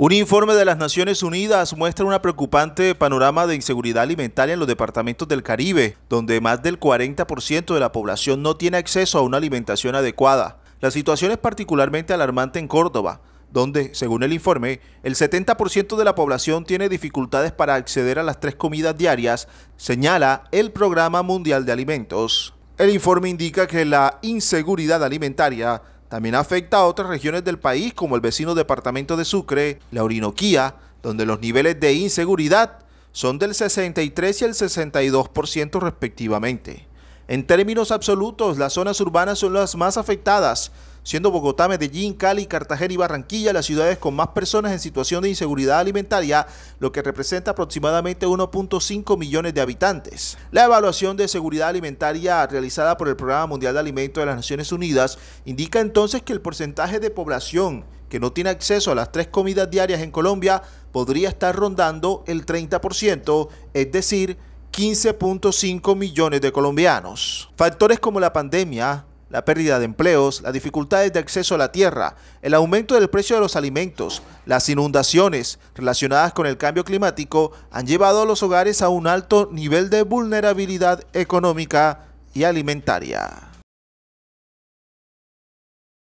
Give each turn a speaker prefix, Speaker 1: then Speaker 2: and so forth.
Speaker 1: Un informe de las Naciones Unidas muestra un preocupante panorama de inseguridad alimentaria en los departamentos del Caribe, donde más del 40% de la población no tiene acceso a una alimentación adecuada. La situación es particularmente alarmante en Córdoba, donde, según el informe, el 70% de la población tiene dificultades para acceder a las tres comidas diarias, señala el Programa Mundial de Alimentos. El informe indica que la inseguridad alimentaria también afecta a otras regiones del país como el vecino departamento de Sucre, la Orinoquía, donde los niveles de inseguridad son del 63 y el 62% respectivamente. En términos absolutos, las zonas urbanas son las más afectadas, siendo Bogotá, Medellín, Cali, Cartagena y Barranquilla las ciudades con más personas en situación de inseguridad alimentaria, lo que representa aproximadamente 1.5 millones de habitantes. La evaluación de seguridad alimentaria realizada por el Programa Mundial de Alimentos de las Naciones Unidas indica entonces que el porcentaje de población que no tiene acceso a las tres comidas diarias en Colombia podría estar rondando el 30%, es decir, 15.5 millones de colombianos. Factores como la pandemia, la pérdida de empleos, las dificultades de acceso a la tierra, el aumento del precio de los alimentos, las inundaciones relacionadas con el cambio climático han llevado a los hogares a un alto nivel de vulnerabilidad económica y alimentaria.